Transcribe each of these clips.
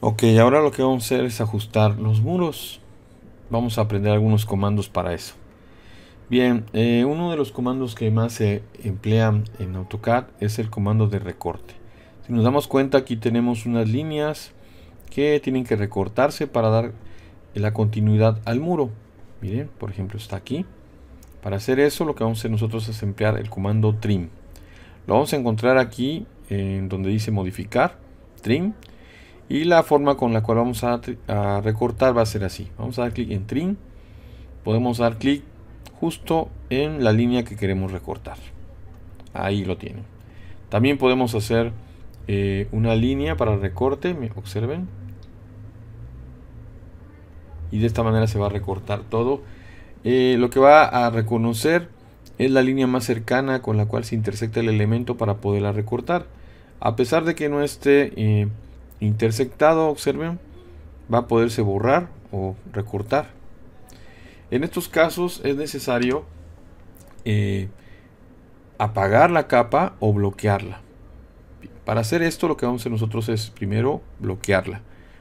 Ok, ahora lo que vamos a hacer es ajustar los muros. Vamos a aprender algunos comandos para eso. Bien, eh, uno de los comandos que más se emplean en AutoCAD es el comando de recorte. Si nos damos cuenta aquí tenemos unas líneas que tienen que recortarse para dar la continuidad al muro. Miren, por ejemplo está aquí. Para hacer eso lo que vamos a hacer nosotros es emplear el comando trim. Lo vamos a encontrar aquí en donde dice modificar, trim y la forma con la cual vamos a, recortar va a ser así vamos a dar clic en trim podemos dar clic justo en la línea que queremos recortar ahí lo tienen también podemos hacer eh, una línea para recorte me observen y de esta manera se va a recortar todo eh, lo que va a reconocer es la línea más cercana con la cual se intersecta el elemento para poderla recortar a pesar de que no esté eh, intersectado, observen, va a poderse borrar o recortar. En estos casos es necesario eh, apagar la capa o bloquearla. Para hacer esto lo que vamos a hacer nosotros es primero bloquearla.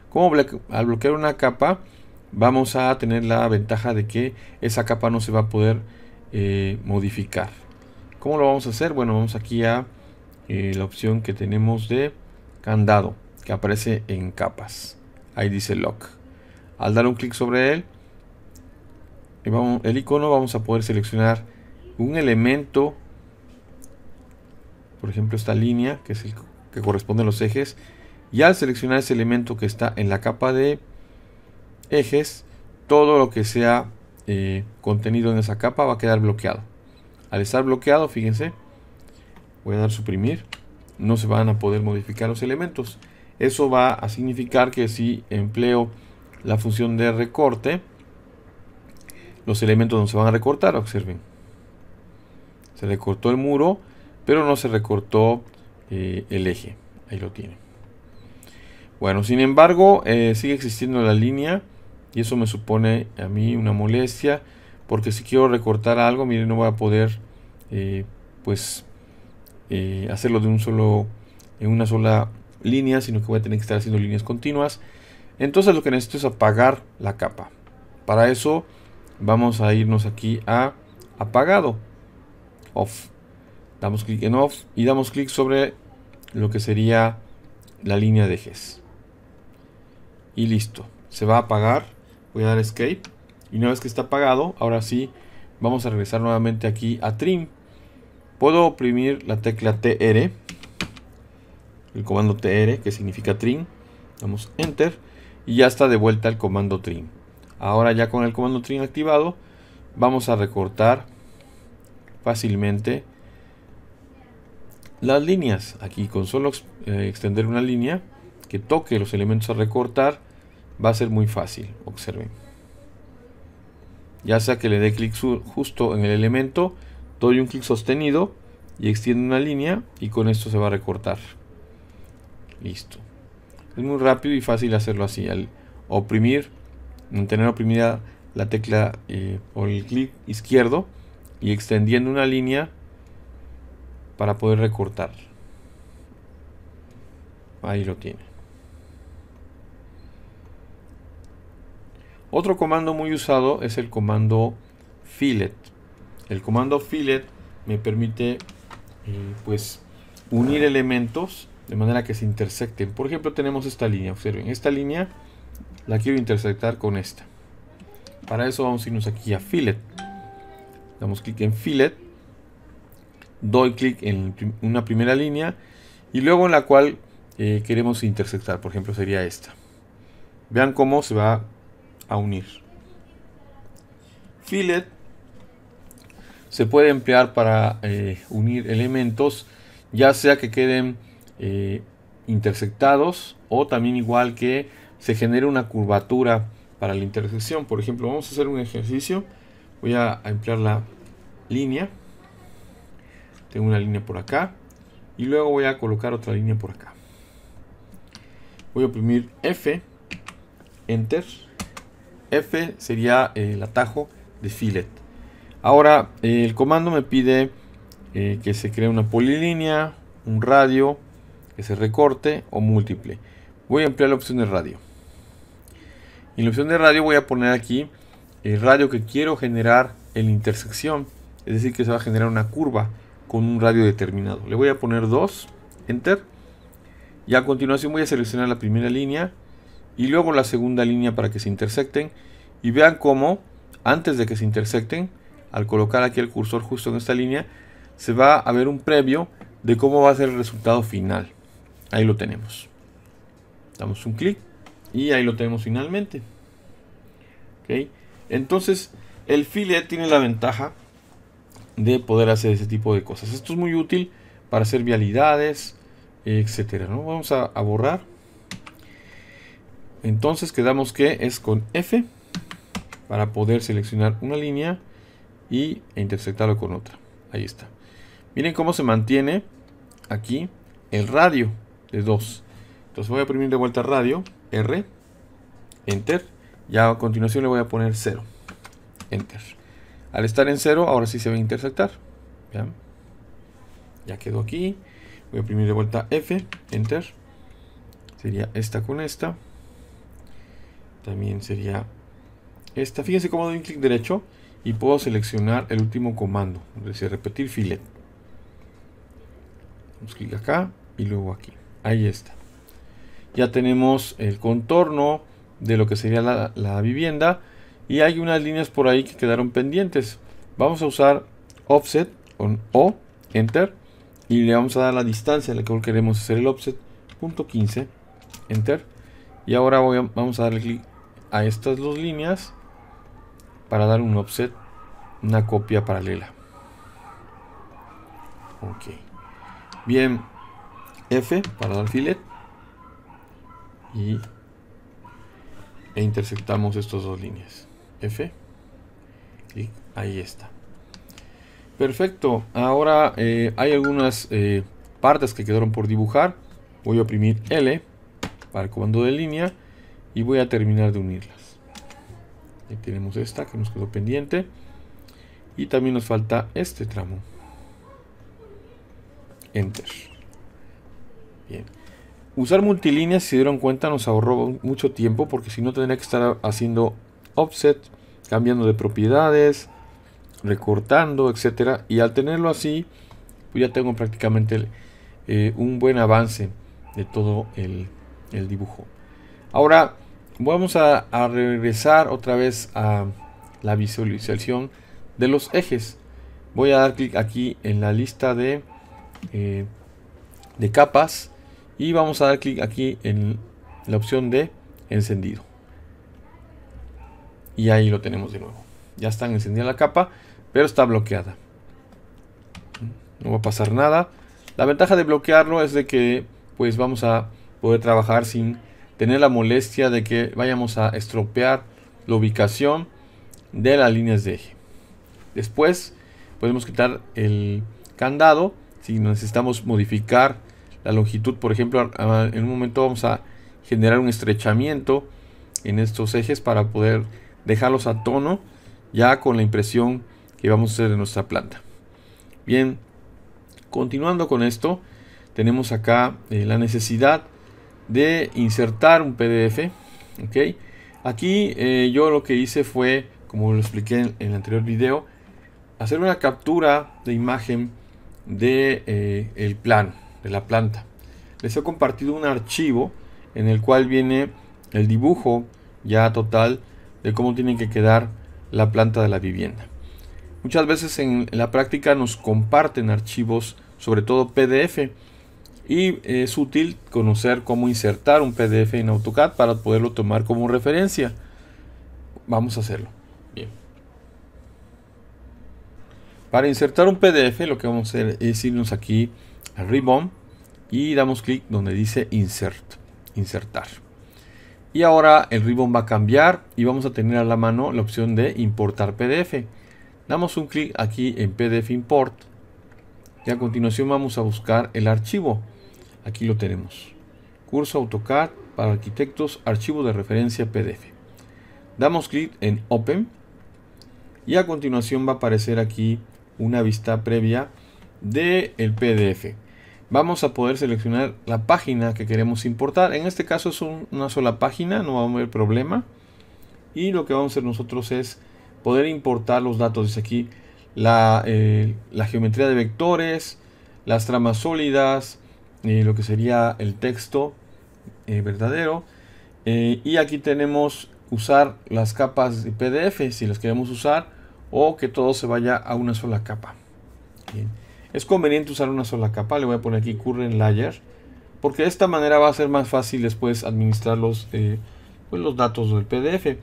Como al bloquear una capa vamos a tener la ventaja de que esa capa no se va a poder eh, modificar. ¿Cómo lo vamos a hacer? Bueno, vamos aquí a eh, la opción que tenemos de candado que aparece en capas. Ahí dice lock. Al dar un clic sobre él, el icono vamos a poder seleccionar un elemento, por ejemplo esta línea que es el que corresponde a los ejes, y al seleccionar ese elemento que está en la capa de ejes, todo lo que sea eh, contenido en esa capa va a quedar bloqueado. Al estar bloqueado, fíjense, voy a dar suprimir, no se van a poder modificar los elementos. Eso va a significar que si empleo la función de recorte, los elementos no se van a recortar, observen. Se recortó el muro, pero no se recortó eh, el eje. Ahí lo tiene. Bueno, sin embargo, eh, sigue existiendo la línea y eso me supone a mí una molestia porque si quiero recortar algo, miren, no voy a poder eh, pues hacerlo de un solo en una sola líneas, sino que voy a tener que estar haciendo líneas continuas. Entonces lo que necesito es apagar la capa. Para eso vamos a irnos aquí a apagado, off. Damos clic en off y damos clic sobre lo que sería la línea de ejes. Y listo, se va a apagar. Voy a dar escape y una vez que está apagado, ahora sí vamos a regresar nuevamente aquí a trim. Puedo oprimir la tecla TR el comando tr que significa trim. Damos enter y ya está de vuelta el comando trim. Ahora ya con el comando trim activado vamos a recortar fácilmente las líneas. Aquí con solo eh, extender una línea que toque los elementos a recortar va a ser muy fácil. Observen. Ya sea que le dé clic justo en el elemento, doy un clic sostenido y extiende una línea y con esto se va a recortar. Listo. Es muy rápido y fácil hacerlo así. Al oprimir, mantener oprimida la tecla eh, por el clic izquierdo y extendiendo una línea para poder recortar. Ahí lo tiene. Otro comando muy usado es el comando fillet. El comando fillet me permite eh, pues unir elementos de manera que se intersecten. Por ejemplo, tenemos esta línea, observen, esta línea la quiero intersectar con esta. Para eso vamos a irnos aquí a Fillet. Damos clic en Fillet. Doy clic en una primera línea y luego en la cual eh, queremos intersectar. Por ejemplo, sería esta. Vean cómo se va a unir. Fillet se puede emplear para eh, unir elementos, ya sea que queden eh, intersectados o también igual que se genere una curvatura para la intersección. Por ejemplo, vamos a hacer un ejercicio. Voy a emplear la línea. Tengo una línea por acá. Y luego voy a colocar otra línea por acá. Voy a oprimir F. Enter. F sería eh, el atajo de fillet. Ahora, eh, el comando me pide que se cree una polilínea, un radio, que se recorte o múltiple. Voy a emplear la opción de radio. En la opción de radio voy a poner aquí el radio que quiero generar en la intersección. Es decir, que se va a generar una curva con un radio determinado. Le voy a poner 2, Enter. Y a continuación voy a seleccionar la primera línea y luego la segunda línea para que se intersecten. Y vean cómo, antes de que se intersecten, al colocar aquí el cursor justo en esta línea, se va a ver un previo de cómo va a ser el resultado final. Ahí lo tenemos. Damos un clic y ahí lo tenemos finalmente. ¿Okay? Entonces, el filet tiene la ventaja de poder hacer ese tipo de cosas. Esto es muy útil para hacer vialidades, etcétera. ¿no? Vamos a, borrar. Entonces quedamos que es con F para poder seleccionar una línea y e interceptarlo con otra. Ahí está. Miren cómo se mantiene aquí el radio de 2. Entonces voy a de vuelta radio, R, Enter. Ya a continuación le voy a poner 0. Enter. Al estar en 0, ahora sí se va a interceptar ¿ya? quedó aquí. Voy a imprimir de vuelta F, Enter. Sería esta con esta. También sería esta. Fíjense cómo doy un clic derecho y puedo seleccionar el último comando. Es decir, repetir filet. Vamos clic acá y luego aquí. Ahí está. Ya tenemos el contorno de lo que sería la, vivienda. Y hay unas líneas por ahí que quedaron pendientes. Vamos a usar offset con O, enter. Y le vamos a dar la distancia a la que queremos hacer el offset. Punto 15, enter. Y ahora vamos a darle clic a estas dos líneas para dar un offset, una copia paralela. Ok. Bien, F para dar alfiler y e interceptamos estas dos líneas. F, Y ahí está. Perfecto, ahora eh, hay algunas eh, partes que quedaron por dibujar. Voy a oprimir L para el comando de línea y voy a terminar de unirlas. Ahí tenemos esta que nos quedó pendiente. Y también nos falta este tramo. Enter. Bien. Usar multilíneas, si dieron cuenta, nos ahorró mucho tiempo porque si no tendría que estar haciendo offset, cambiando de propiedades, recortando, etcétera. Y al tenerlo así, pues ya tengo prácticamente eh, un buen avance de todo el, dibujo. Ahora vamos a, regresar otra vez a la visualización de los ejes. Voy a dar clic aquí en la lista de, eh, de capas y vamos a dar clic aquí en la opción de encendido y ahí lo tenemos de nuevo ya está encendida la capa pero está bloqueada no va a pasar nada la ventaja de bloquearlo es de que pues vamos a poder trabajar sin tener la molestia de que vayamos a estropear la ubicación de las líneas de eje después podemos quitar el candado si necesitamos modificar la longitud, por ejemplo, en un momento vamos a generar un estrechamiento en estos ejes para poder dejarlos a tono ya con la impresión que vamos a hacer de nuestra planta. Bien, continuando con esto, tenemos acá eh, la necesidad de insertar un PDF. ¿ok? Aquí eh, yo lo que hice fue, como lo expliqué en, el anterior video, hacer una captura de imagen del de, eh, el plano la planta. Les he compartido un archivo en el cual viene el dibujo ya total de cómo tiene que quedar la planta de la vivienda. Muchas veces en la práctica nos comparten archivos, sobre todo PDF, y es útil conocer cómo insertar un PDF en AutoCAD para poderlo tomar como referencia. Vamos a hacerlo. Bien. Para insertar un PDF lo que vamos a hacer es irnos aquí Ribbon y damos clic donde dice Insert, insertar. Y ahora el Ribbon va a cambiar y vamos a tener a la mano la opción de importar PDF. Damos un clic aquí en PDF Import y a continuación vamos a buscar el archivo. Aquí lo tenemos. Curso AutoCAD para arquitectos, archivo de referencia PDF. Damos clic en Open y a continuación va a aparecer aquí una vista previa del el PDF vamos a poder seleccionar la página que queremos importar. En este caso es una sola página, no va a haber problema. Y lo que vamos a hacer nosotros es poder importar los datos. desde aquí eh, la, geometría de vectores, las tramas sólidas, eh, lo que sería el texto eh, verdadero. y aquí tenemos usar las capas de PDF si las queremos usar o que todo se vaya a una sola capa. Es conveniente usar una sola capa, le voy a poner aquí current layer, porque de esta manera va a ser más fácil después administrar los, eh, pues los datos del PDF.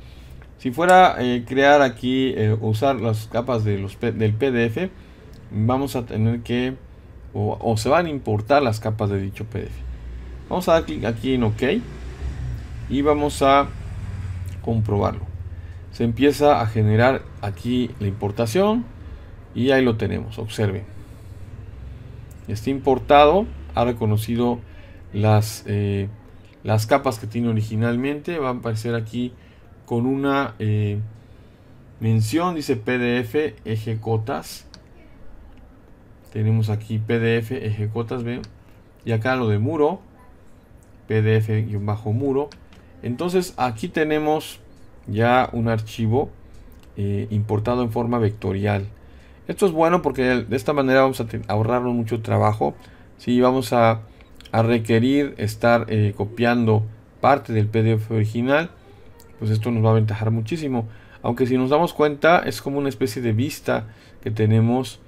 Si fuera eh, crear aquí, eh, usar las capas de los, del PDF, vamos a tener que, o, o, se van a importar las capas de dicho PDF. Vamos a dar clic aquí en OK y vamos a comprobarlo. Se empieza a generar aquí la importación y ahí lo tenemos, observen está importado ha reconocido las, eh, las capas que tiene originalmente. Va a aparecer aquí con una eh, mención, dice PDF Ejecotas. Tenemos aquí PDF Ejecotas, Y acá lo de muro, PDF y bajo muro. Entonces aquí tenemos ya un archivo eh, importado en forma vectorial. Esto es bueno porque de esta manera vamos a ahorrarnos mucho trabajo. Si vamos a, requerir estar eh, copiando parte del PDF original, pues esto nos va a aventajar muchísimo. Aunque si nos damos cuenta es como una especie de vista que tenemos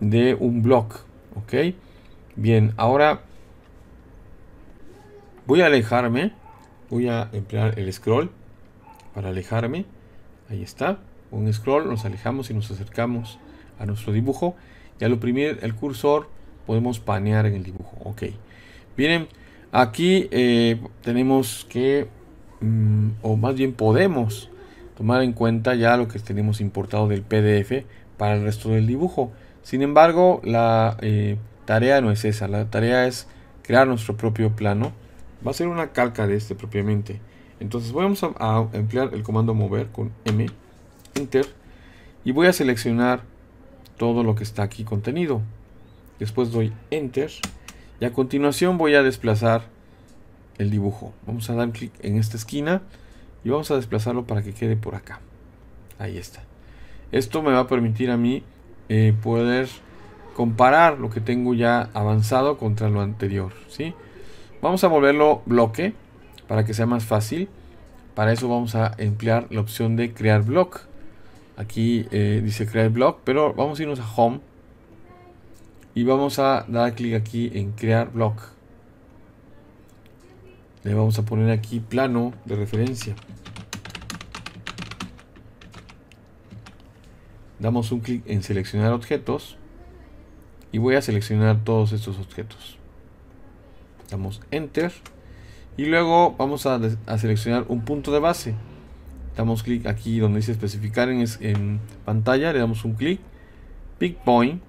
de un blog. ¿Ok? Bien, ahora voy a alejarme. Voy a emplear el scroll para alejarme. Ahí está. Un scroll, nos alejamos y nos acercamos a nuestro dibujo y al oprimir el cursor podemos panear en el dibujo. Ok. ...miren... aquí eh, tenemos que, mm, o más bien podemos tomar en cuenta ya lo que tenemos importado del PDF para el resto del dibujo. Sin embargo, la eh, tarea no es esa. La tarea es crear nuestro propio plano. Va a ser una calca de este propiamente. Entonces vamos a emplear el comando mover con M, Enter, y voy a seleccionar todo lo que está aquí contenido. Después doy Enter y a continuación voy a desplazar el dibujo. Vamos a dar clic en esta esquina y vamos a desplazarlo para que quede por acá. Ahí está. Esto me va a permitir a mí eh, poder comparar lo que tengo ya avanzado contra lo anterior. ¿sí? Vamos a volverlo bloque para que sea más fácil. Para eso vamos a emplear la opción de crear block. Aquí eh, dice crear blog, pero vamos a irnos a home. Y vamos a dar clic aquí en crear blog. Le vamos a poner aquí plano de referencia. Damos un clic en seleccionar objetos. Y voy a seleccionar todos estos objetos. Damos enter. Y luego vamos a seleccionar un punto de base damos clic aquí donde dice especificar en, pantalla, le damos un clic, pick point,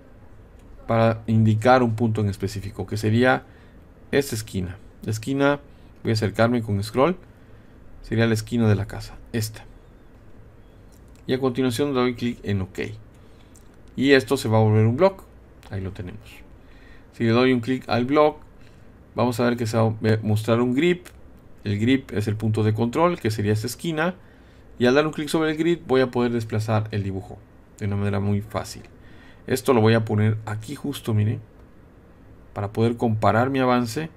para indicar un punto en específico, que sería esta esquina. La esquina, voy a acercarme con scroll, sería la esquina de la casa, esta. Y a continuación doy clic en OK. Y esto se va a volver un blog. Ahí lo tenemos. Si le doy un clic al blog, vamos a ver que se va a mostrar un grip. El grip es el punto de control, que sería esta esquina y al dar un clic sobre el grid voy a poder desplazar el dibujo de una manera muy fácil. Esto lo voy a poner aquí justo, miren, para poder comparar mi avance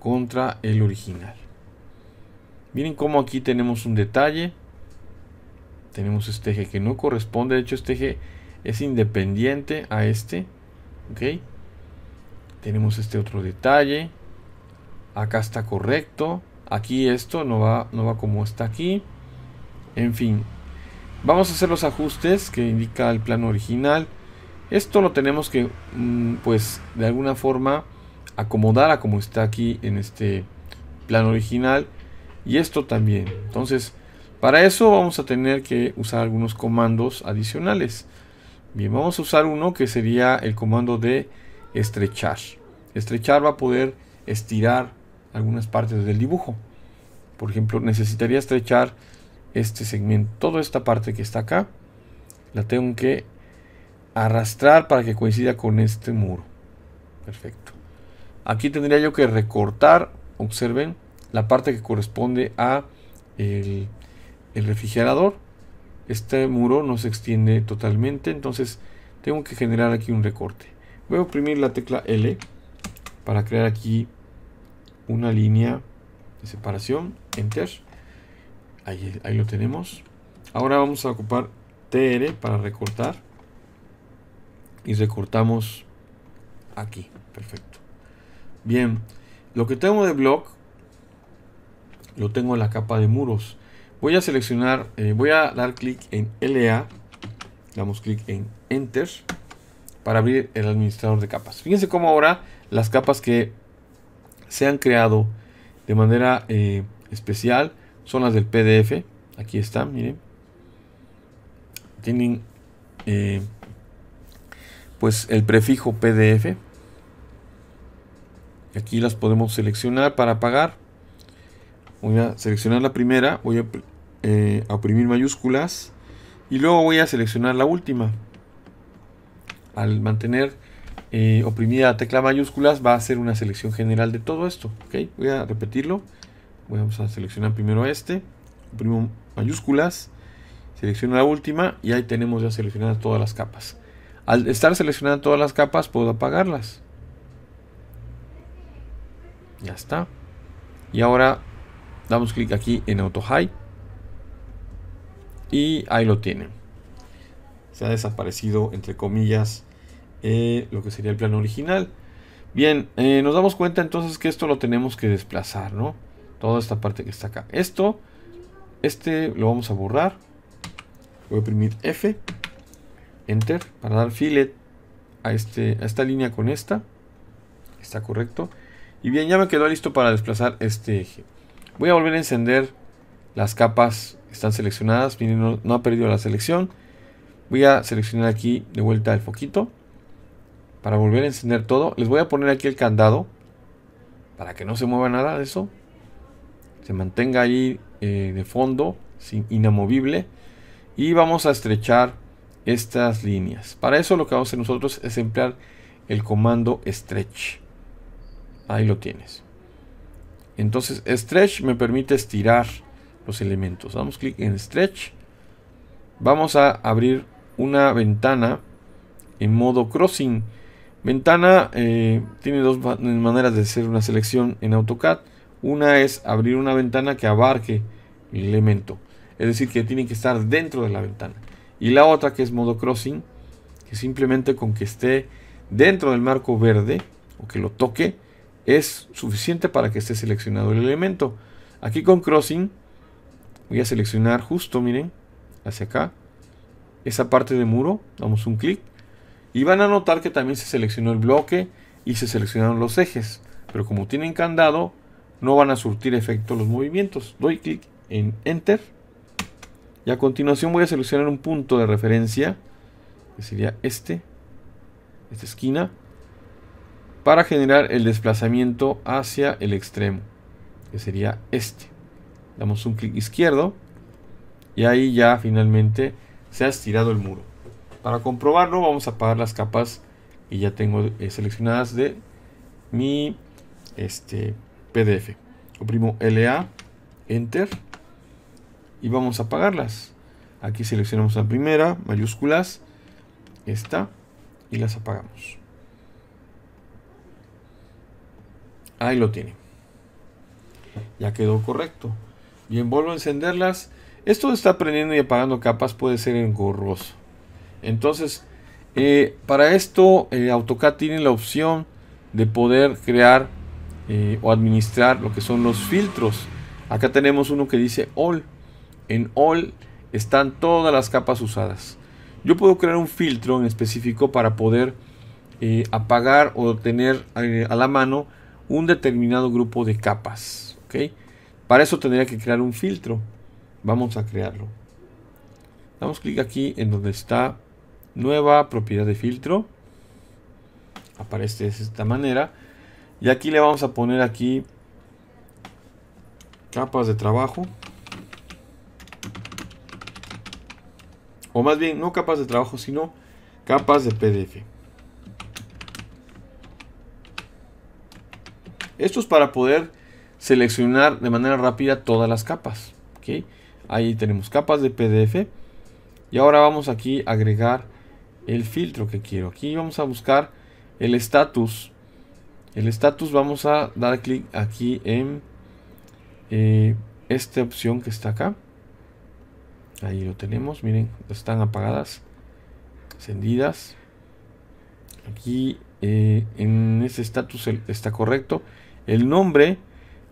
contra el original. Miren cómo aquí tenemos un detalle. Tenemos este eje que no corresponde. De hecho, este eje es independiente a este. ¿Ok? Tenemos este otro detalle. Acá está correcto. Aquí esto no va, no va como está aquí. En fin. Vamos a hacer los ajustes que indica el plano original. Esto lo tenemos que, mm, pues, de alguna forma acomodar a como está aquí en este plano original. Y esto también. Entonces, para eso vamos a tener que usar algunos comandos adicionales. Bien, vamos a usar uno que sería el comando de estrechar. Estrechar va a poder estirar algunas partes del dibujo. Por ejemplo, necesitaría estrechar este segmento, toda esta parte que está acá, la tengo que arrastrar para que coincida con este muro. Perfecto. Aquí tendría yo que recortar, observen, la parte que corresponde a el, refrigerador. Este muro no se extiende totalmente, entonces tengo que generar aquí un recorte. Voy a oprimir la tecla L para crear aquí una línea de separación, enter. Ahí, ahí lo tenemos. Ahora vamos a ocupar TR para recortar. Y recortamos aquí. Perfecto. Bien, lo que tengo de block lo tengo en la capa de muros. Voy a seleccionar, eh, voy a dar clic en LA, damos clic en Enter para abrir el administrador de capas. Fíjense cómo ahora las capas que se han creado de manera eh, especial son las del PDF. Aquí están, miren. Tienen eh, pues el prefijo PDF. Aquí las podemos seleccionar para pagar. Voy a seleccionar la primera, voy a, eh, oprimir mayúsculas y luego voy a seleccionar la última. Al mantener eh, oprimida tecla mayúsculas va a hacer una selección general de todo esto. ¿ok? Voy a repetirlo. Vamos a seleccionar primero este. Oprimo mayúsculas. Selecciono la última y ahí tenemos ya seleccionadas todas las capas. Al estar seleccionadas todas las capas puedo apagarlas. Ya está. Y ahora damos clic aquí en Auto High. Y ahí lo tienen. Se ha desaparecido, entre comillas, eh, lo que sería el plano original. Bien, eh, nos damos cuenta entonces que esto lo tenemos que desplazar, ¿no? Toda esta parte que está acá. Esto, este lo vamos a borrar. Voy a oprimir F, Enter, para dar fillet a, este, esta línea con esta. Está correcto. Y bien, ya me quedó listo para desplazar este eje. Voy a volver a encender las capas están seleccionadas. no ha perdido la selección. Voy a seleccionar aquí de vuelta el foquito para volver a encender todo. Les voy a poner aquí el candado para que no se mueva nada de eso. Se mantenga ahí eh, de fondo, inamovible. Y vamos a estrechar estas líneas. Para eso lo que vamos a hacer nosotros es emplear el comando stretch. Ahí lo tienes. Entonces stretch me permite estirar los elementos. Damos clic en stretch. Vamos a abrir una ventana en modo crossing Ventana eh, tiene dos maneras de hacer una selección en AutoCAD. Una es abrir una ventana que abarque el elemento. Es decir, que tiene que estar dentro de la ventana. Y la otra que es modo crossing, que simplemente con que esté dentro del marco verde o que lo toque, es suficiente para que esté seleccionado el elemento. Aquí con crossing voy a seleccionar justo, miren, hacia acá, esa parte de muro, damos un clic y van a notar que también se seleccionó el bloque y se seleccionaron los ejes. Pero como tienen candado, no van a surtir efecto los movimientos. Doy clic en Enter. Y a continuación voy a seleccionar un punto de referencia, que sería este, esta esquina, para generar el desplazamiento hacia el extremo, que sería este. Damos un clic izquierdo y ahí ya finalmente se ha estirado el muro. Para comprobarlo vamos a apagar las capas y ya tengo eh, seleccionadas de mi este, PDF. Oprimo LA, Enter y vamos a apagarlas. Aquí seleccionamos la primera, mayúsculas, esta y las apagamos. Ahí lo tiene. Ya quedó correcto. Bien, vuelvo a encenderlas. Esto de estar prendiendo y apagando capas puede ser engorroso. Entonces, eh, para esto, eh, AutoCAD tiene la opción de poder crear eh, o administrar lo que son los filtros. Acá tenemos uno que dice All. En All están todas las capas usadas. Yo puedo crear un filtro en específico para poder apagar o tener a la mano un determinado grupo de capas. Para eso tendría que crear un filtro. Vamos a crearlo. Damos clic aquí en donde está nueva propiedad de filtro aparece de esta manera y aquí le vamos a poner aquí capas de trabajo o más bien no capas de trabajo sino capas de pdf esto es para poder seleccionar de manera rápida todas las capas ahí tenemos capas de pdf y ahora vamos aquí a agregar el filtro que quiero. Aquí vamos a buscar el estatus. El estatus vamos a dar clic aquí en eh, esta opción que está acá. Ahí lo tenemos, miren, están apagadas, encendidas. Aquí eh, en ese estatus está correcto. El nombre,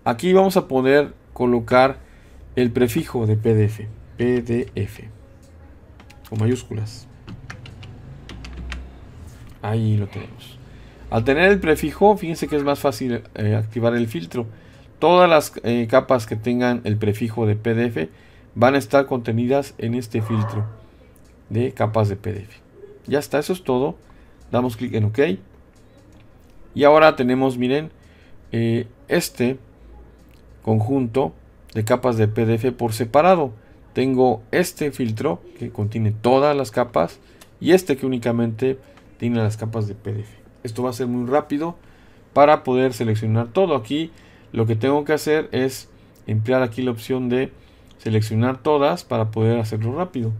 aquí vamos a poder colocar el prefijo de PDF. PDF. Con mayúsculas. Ahí lo tenemos. Al tener el prefijo, fíjense que es más fácil eh, activar el filtro. Todas las eh, capas que tengan el prefijo de PDF van a estar contenidas en este filtro de capas de PDF. Ya está, eso es todo. Damos clic en OK. Y ahora tenemos, miren, eh, este conjunto de capas de PDF por separado. Tengo este filtro que contiene todas las capas y este que únicamente tiene las capas de PDF. Esto va a ser muy rápido para poder seleccionar todo. Aquí lo que tengo que hacer es emplear aquí la opción de seleccionar todas para poder hacerlo rápido.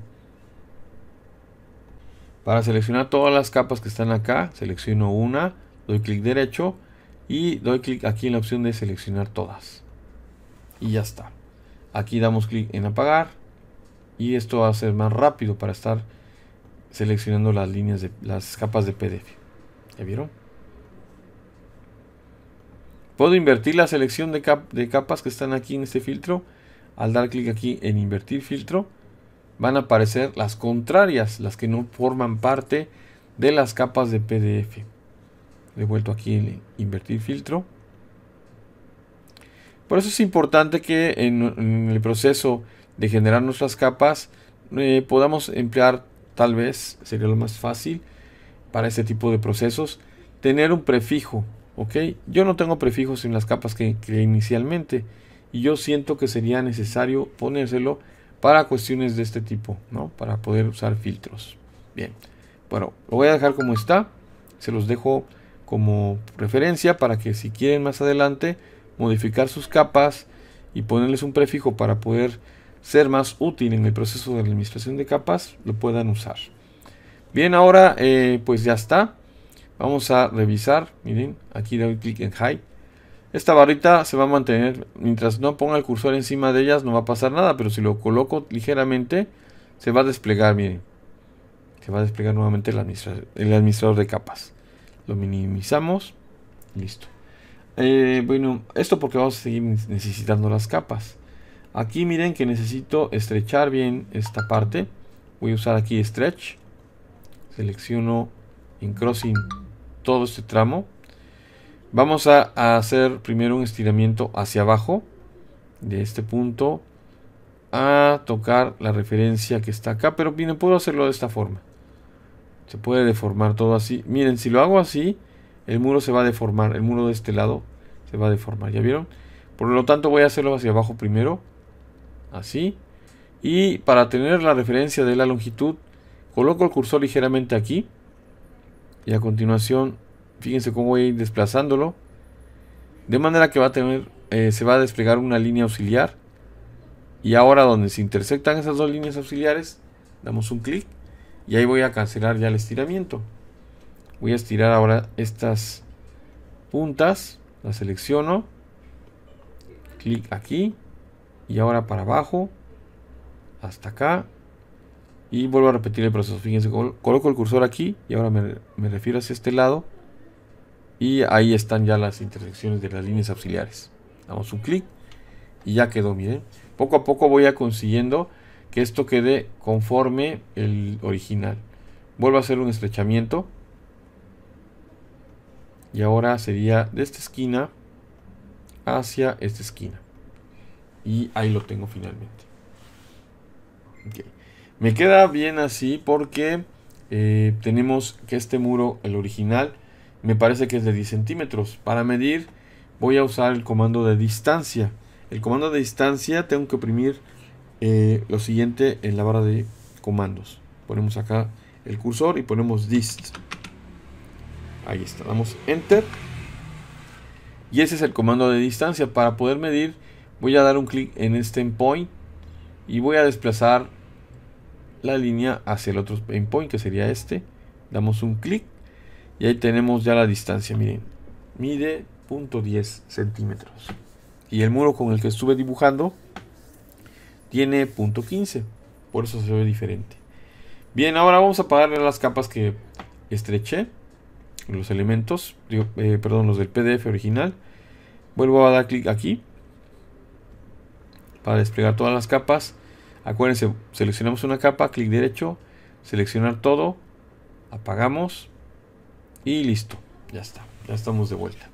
Para seleccionar todas las capas que están acá, selecciono una, doy clic derecho y doy clic aquí en la opción de seleccionar todas. Y ya está. Aquí damos clic en apagar y esto va a ser más rápido para estar seleccionando las líneas de las capas de PDF. ¿Ya vieron? Puedo invertir la selección de, de capas que están aquí en este filtro. Al dar clic aquí en invertir filtro, van a aparecer las contrarias, las que no forman parte de las capas de PDF. He vuelto aquí en invertir filtro. Por eso es importante que en, el proceso de generar nuestras capas eh, podamos emplear tal vez sería lo más fácil para este tipo de procesos, tener un prefijo, ¿ok? Yo no tengo prefijos en las capas que, creé inicialmente y yo siento que sería necesario ponérselo para cuestiones de este tipo, ¿no? Para poder usar filtros. Bien, bueno, lo voy a dejar como está, se los dejo como referencia para que si quieren más adelante modificar sus capas y ponerles un prefijo para poder ser más útil en el proceso de administración de capas, lo puedan usar. Bien, ahora eh, pues ya está. Vamos a revisar. Miren, aquí doy clic en High. Esta barrita se va a mantener. Mientras no ponga el cursor encima de ellas no va a pasar nada. Pero si lo coloco ligeramente se va a desplegar. Miren. Se va a desplegar nuevamente el, administrador de capas. Lo minimizamos. Listo. Eh, bueno, esto porque vamos a seguir necesitando las capas. Aquí miren que necesito estrechar bien esta parte. Voy a usar aquí Stretch. Selecciono en Crossing todo este tramo. Vamos a, hacer primero un estiramiento hacia abajo. De este punto a tocar la referencia que está acá. Pero bien, puedo hacerlo de esta forma. Se puede deformar todo así. Miren, si lo hago así, el muro se va a deformar. El muro de este lado se va a deformar. ¿Ya vieron? Por lo tanto voy a hacerlo hacia abajo primero así. Y para tener la referencia de la longitud, coloco el cursor ligeramente aquí. Y a continuación, fíjense cómo voy a ir desplazándolo. De manera que va a tener, eh, se va a desplegar una línea auxiliar. Y ahora donde se intersectan esas dos líneas auxiliares, damos un clic. Y ahí voy a cancelar ya el estiramiento. Voy a estirar ahora estas puntas. Las selecciono. Clic aquí y ahora para abajo hasta acá y vuelvo a repetir el proceso fíjense coloco el cursor aquí y ahora me, me, refiero hacia este lado y ahí están ya las intersecciones de las líneas auxiliares damos un clic y ya quedó miren poco a poco voy a consiguiendo que esto quede conforme el original vuelvo a hacer un estrechamiento y ahora sería de esta esquina hacia esta esquina y ahí lo tengo finalmente. Me queda bien así porque eh, tenemos que este muro, el original, me parece que es de 10 centímetros. Para medir voy a usar el comando de distancia. El comando de distancia tengo que oprimir eh, lo siguiente en la barra de comandos. Ponemos acá el cursor y ponemos dist. Ahí está, damos enter. Y ese es el comando de distancia para poder medir voy a dar un clic en este endpoint y voy a desplazar la línea hacia el otro endpoint que sería este damos un clic y ahí tenemos ya la distancia miren mide 0.10 centímetros y el muro con el que estuve dibujando tiene .15 por eso se ve diferente bien ahora vamos a apagar las capas que estreché los elementos eh, perdón los del pdf original vuelvo a dar clic aquí para desplegar todas las capas. Acuérdense, seleccionamos una capa, clic derecho, seleccionar todo, apagamos y listo. Ya está, ya estamos de vuelta.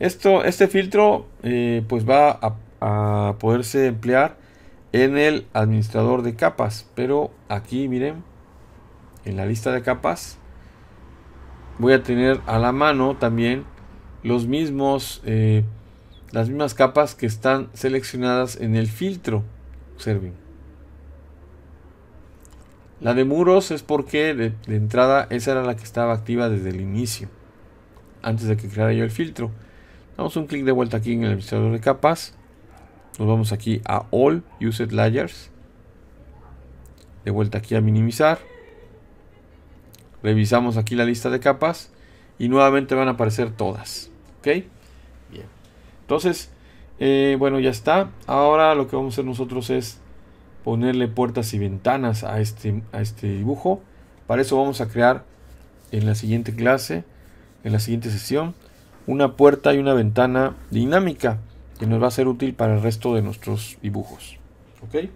Esto, este filtro eh, pues va a, poderse emplear en el administrador de capas, pero aquí miren, en la lista de capas voy a tener a la mano también los mismos eh, las mismas capas que están seleccionadas en el filtro. Observen. La de muros es porque de, entrada esa era la que estaba activa desde el inicio, antes de que creara yo el filtro. Damos un clic de vuelta aquí en el administrador de capas. Nos vamos aquí a All Used Layers. De vuelta aquí a minimizar. Revisamos aquí la lista de capas y nuevamente van a aparecer todas. ¿Ok? Entonces, eh, bueno, ya está. Ahora lo que vamos a hacer nosotros es ponerle puertas y ventanas a este, a este dibujo. Para eso vamos a crear en la siguiente clase, en la siguiente sesión, una puerta y una ventana dinámica que nos va a ser útil para el resto de nuestros dibujos. ¿Ok?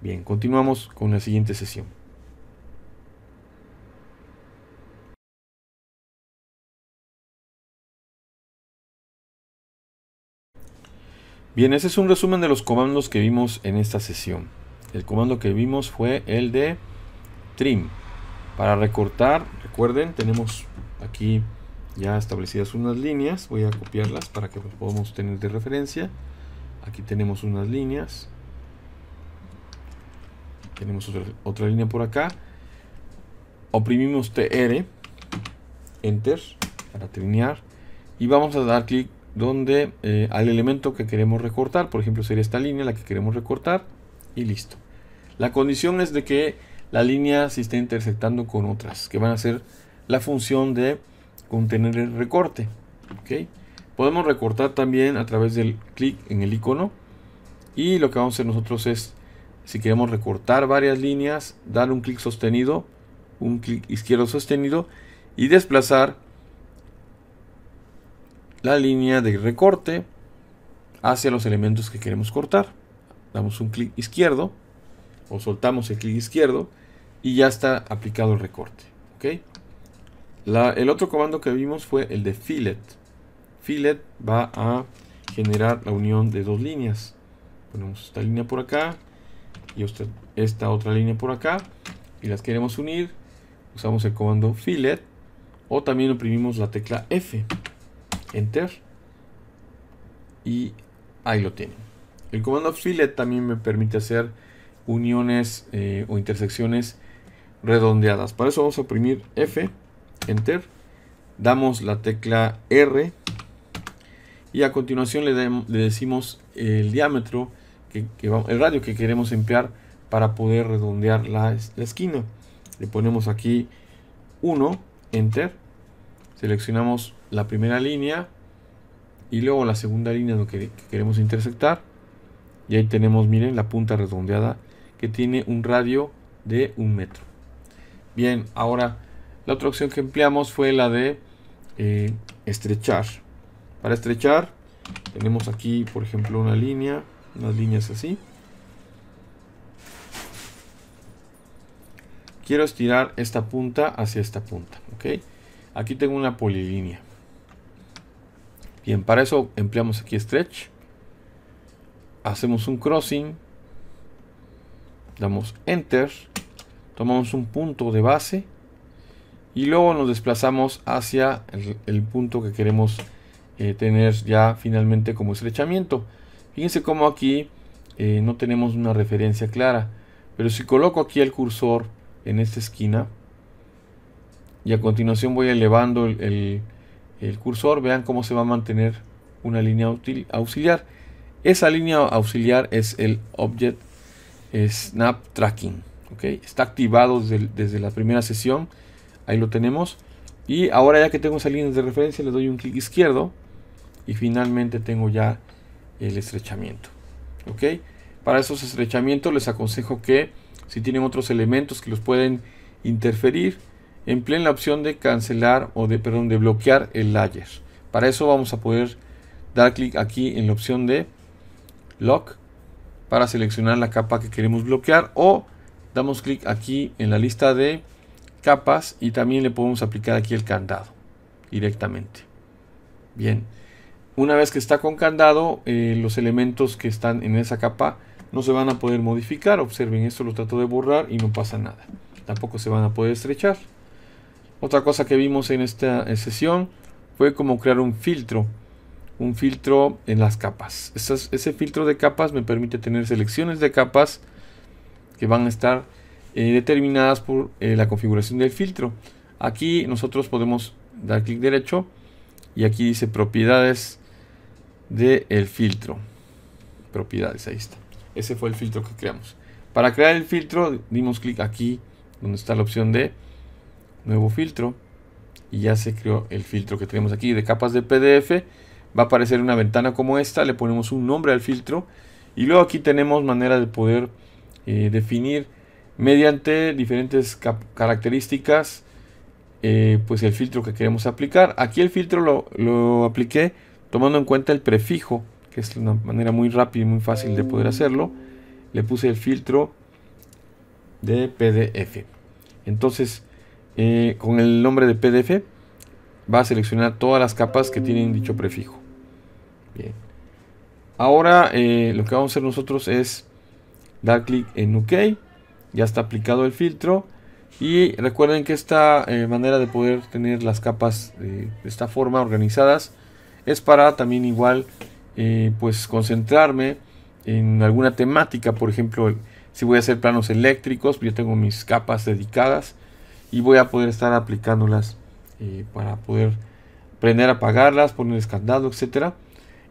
Bien, continuamos con la siguiente sesión. Bien, ese es un resumen de los comandos que vimos en esta sesión. El comando que vimos fue el de trim. Para recortar, recuerden, tenemos aquí ya establecidas unas líneas. Voy a copiarlas para que las podamos tener de referencia. Aquí tenemos unas líneas. Tenemos otra, línea por acá. Oprimimos TR, Enter, para trinear. Y vamos a dar clic donde eh, al elemento que queremos recortar, por ejemplo sería esta línea la que queremos recortar y listo. La condición es de que la línea se esté intersectando con otras, que van a ser la función de contener el recorte. ¿ok? Podemos recortar también a través del clic en el icono y lo que vamos a hacer nosotros es, si queremos recortar varias líneas, dar un clic sostenido, un clic izquierdo sostenido y desplazar la línea de recorte hacia los elementos que queremos cortar. Damos un clic izquierdo o soltamos el clic izquierdo y ya está aplicado el recorte. ok el otro comando que vimos fue el de fillet. Fillet va a generar la unión de dos líneas. Ponemos esta línea por acá y usted esta otra línea por acá y las queremos unir. Usamos el comando fillet o también oprimimos la tecla F. Enter. Y ahí lo tienen. El comando fillet también me permite hacer uniones eh, o intersecciones redondeadas. Para eso vamos a oprimir F, Enter. Damos la tecla R. Y a continuación le, decimos el diámetro, que, el radio que queremos emplear para poder redondear la, la esquina. Le ponemos aquí 1, Enter. Seleccionamos la primera línea y luego la segunda línea lo que, queremos intersectar. Y ahí tenemos, miren, la punta redondeada que tiene un radio de un metro. Bien, ahora la otra opción que empleamos fue la de eh, estrechar. Para estrechar tenemos aquí, por ejemplo, una línea, unas líneas así. Quiero estirar esta punta hacia esta punta, ¿ok? Aquí tengo una polilínea. Bien, para eso empleamos aquí stretch. Hacemos un crossing. Damos enter. Tomamos un punto de base. Y luego nos desplazamos hacia el, punto que queremos eh, tener ya finalmente como estrechamiento. Fíjense cómo aquí eh, no tenemos una referencia clara. Pero si coloco aquí el cursor en esta esquina y a continuación voy elevando el el cursor, vean cómo se va a mantener una línea auxiliar. Esa línea auxiliar es el Object Snap Tracking. ¿okay? Está activado desde, la primera sesión. Ahí lo tenemos. Y ahora ya que tengo esa líneas de referencia, le doy un clic izquierdo. Y finalmente tengo ya el estrechamiento. ¿okay? Para esos estrechamientos les aconsejo que si tienen otros elementos que los pueden interferir, empleen la opción de cancelar o de, perdón, de bloquear el layer. Para eso vamos a poder dar clic aquí en la opción de Lock para seleccionar la capa que queremos bloquear o damos clic aquí en la lista de capas y también le podemos aplicar aquí el candado directamente. Bien, una vez que está con candado, eh, los elementos que están en esa capa no se van a poder modificar. Observen, esto lo trato de borrar y no pasa nada. Tampoco se van a poder estrechar. Otra cosa que vimos en esta eh, sesión fue cómo crear un filtro. Un filtro en las capas. ese filtro de capas me permite tener selecciones de capas que van a estar eh, determinadas por eh, la configuración del filtro. Aquí nosotros podemos dar clic derecho y aquí dice propiedades del el filtro. Propiedades, ahí está. Ese fue el filtro que creamos. Para crear el filtro dimos clic aquí donde está la opción de nuevo filtro y ya se creó el filtro que tenemos aquí de capas de PDF. Va a aparecer una ventana como esta, le ponemos un nombre al filtro y luego aquí tenemos manera de poder eh, definir mediante diferentes características eh, pues el filtro que queremos aplicar. Aquí el filtro lo, lo apliqué tomando en cuenta el prefijo, que es una manera muy rápida y muy fácil de poder hacerlo. Le puse el filtro de PDF. Entonces, eh, con el nombre de PDF va a seleccionar todas las capas que tienen dicho prefijo. Bien. Ahora eh, lo que vamos a hacer nosotros es dar clic en OK. Ya está aplicado el filtro. Y recuerden que esta eh, manera de poder tener las capas de esta forma organizadas es para también igual pues concentrarme en alguna temática. Por ejemplo, si voy a hacer planos eléctricos, yo tengo mis capas dedicadas y voy a poder estar aplicándolas eh, para poder prender, a apagarlas, poner candado, etcétera.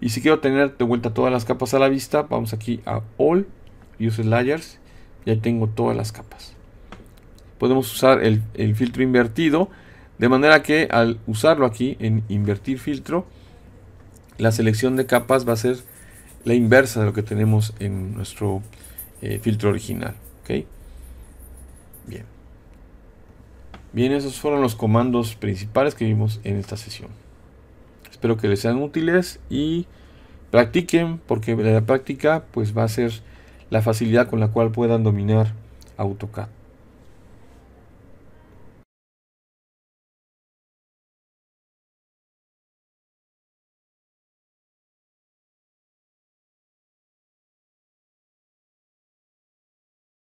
Y si quiero tener de vuelta todas las capas a la vista, vamos aquí a All, Use Layers, y ahí tengo todas las capas. Podemos usar el, filtro invertido, de manera que al usarlo aquí en Invertir Filtro, la selección de capas va a ser la inversa de lo que tenemos en nuestro eh, filtro original. ¿okay? Bien. Bien, esos fueron los comandos principales que vimos en esta sesión. Espero que les sean útiles y practiquen, porque la práctica pues va a ser la facilidad con la cual puedan dominar AutoCAD.